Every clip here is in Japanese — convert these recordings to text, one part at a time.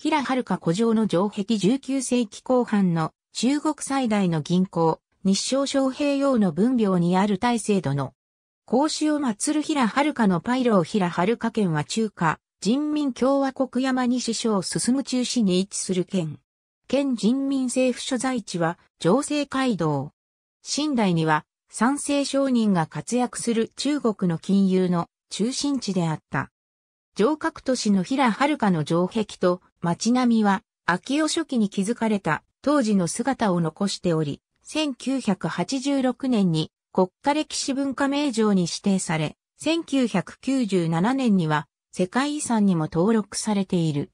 平遥古城の城壁19世紀後半の中国最大の銀行、日照昌平洋の分廟にある大聖殿の、孔子を祀る平遥のパイロー平遥県は中華、人民共和国山西省進む中市に位置する県。県人民政府所在地は、城西街道。新代には、三世商人が活躍する中国の金融の中心地であった。城郭都市の平遥の城壁と街並みは、秋尾初期に築かれた当時の姿を残しており、1986年に国家歴史文化名城に指定され、1997年には世界遺産にも登録されている。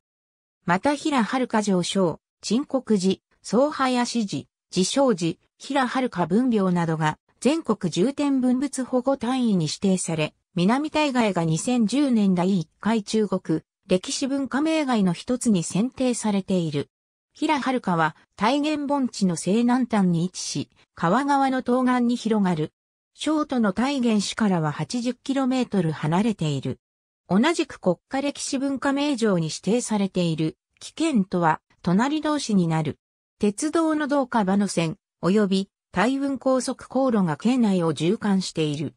また平遥上昇、沈国寺、総林寺、自称寺、平遥文廟などが全国重点文物保護単位に指定され、南大外が2010年第1回中国歴史文化名外の一つに選定されている。平遥は大元盆地の西南端に位置し、川側の東岸に広がる。ー都の大元市からは 80km 離れている。同じく国家歴史文化名城に指定されている、危険とは隣同士になる。鉄道の道下場の線、及び大運高速航路が県内を縦貫している。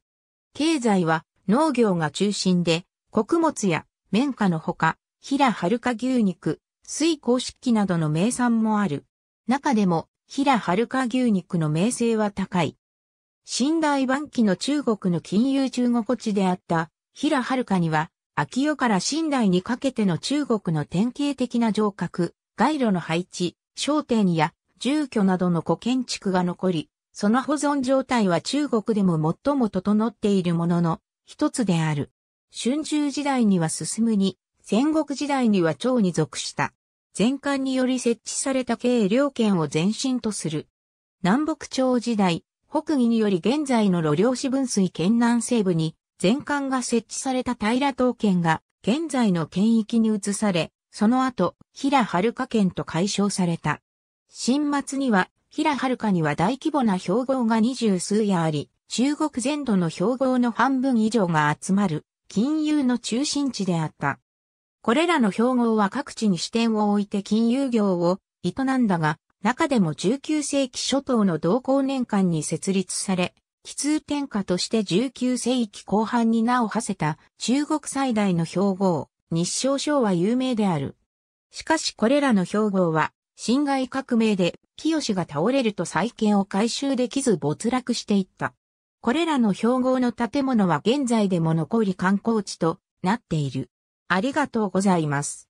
経済は農業が中心で、穀物や綿花のほか、平遥牛肉、水公式などの名産もある。中でも、平遥牛肉の名声は高い。新大晩期の中国の金融中国地であった、平遥には、秋代から新代にかけての中国の典型的な城郭、街路の配置、商店や住居などの古建築が残り、その保存状態は中国でも最も整っているものの一つである。春秋時代には進むに、戦国時代には長に属した。全館により設置された軽領県を前身とする。南北朝時代、北義により現在の路領市分水県南西部に、全館が設置された平東県が、現在の県域に移され、その後、平遥県と解消された。新末には、平遥には大規模な標号が二十数やあり、中国全土の標号の半分以上が集まる金融の中心地であった。これらの標語は各地に支店を置いて金融業を営んだが、中でも19世紀初頭の同行年間に設立され、奇通天下として19世紀後半に名を馳せた中国最大の標語、日照省は有名である。しかしこれらの標語は、侵害革命で清が倒れると再建を回収できず没落していった。これらの標語の建物は現在でも残り観光地となっている。ありがとうございます。